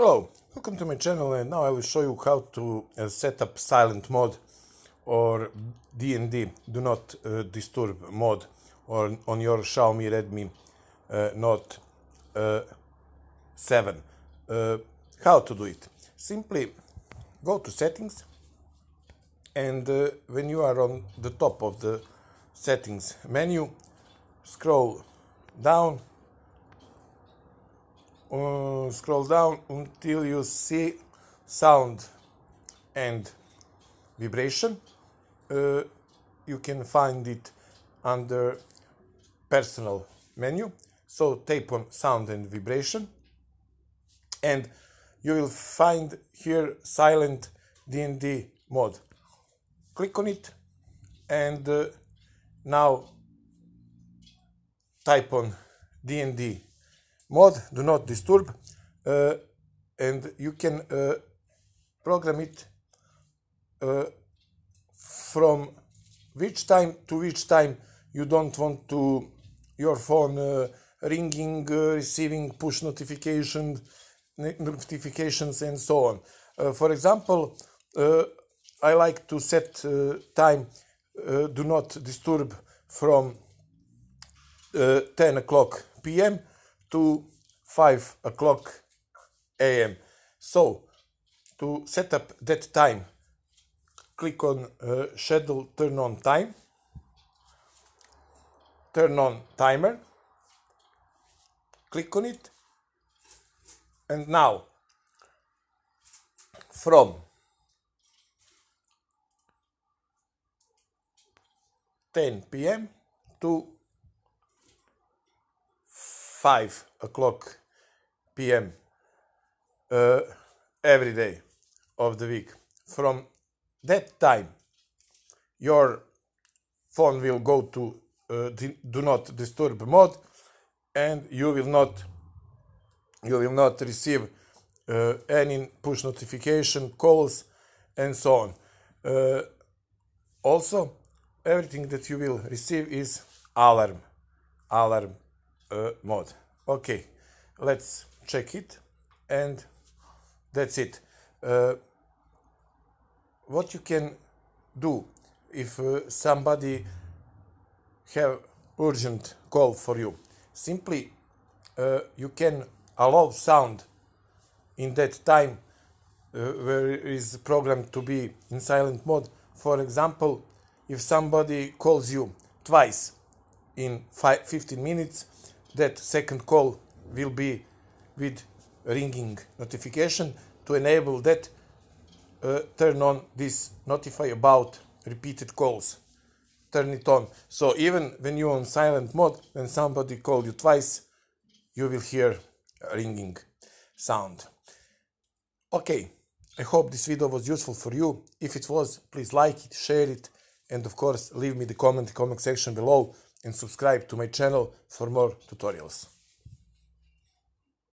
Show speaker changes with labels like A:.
A: Hello, welcome to my channel and now I will show you how to uh, set up silent mode or D&D, do not uh, disturb mode or on your Xiaomi Redmi uh, Note uh, 7. Uh, how to do it? Simply go to settings and uh, when you are on the top of the settings menu, scroll down um, scroll down until you see sound and vibration. Uh, you can find it under personal menu. So tap on sound and vibration, and you will find here silent DND mode. Click on it, and uh, now type on DND mode do not disturb uh, and you can uh, program it uh, from which time to which time you don't want to your phone uh, ringing uh, receiving push notification notifications and so on uh, for example i like to set time do not disturb from 10 o'clock pm to 5 o'clock am. So to set up that time, click on uh, schedule turn on time, turn on timer, click on it, and now from 10 p.m. to 5 o'clock p.m. Uh, every day of the week. From that time, your phone will go to uh, do not disturb mode, and you will not you will not receive uh, any push notification calls and so on. Uh, also, everything that you will receive is alarm, alarm uh, mode. Okay, let's check it and that's it. Uh, what you can do if uh, somebody have urgent call for you, simply uh, you can allow sound in that time uh, where is programmed to be in silent mode. For example, if somebody calls you twice in 15 minutes, that second call will be with ringing notification to enable that uh, turn on this notify about repeated calls turn it on so even when you're on silent mode when somebody called you twice you will hear a ringing sound okay i hope this video was useful for you if it was please like it share it and of course leave me the comment comment section below and subscribe to my channel for more tutorials.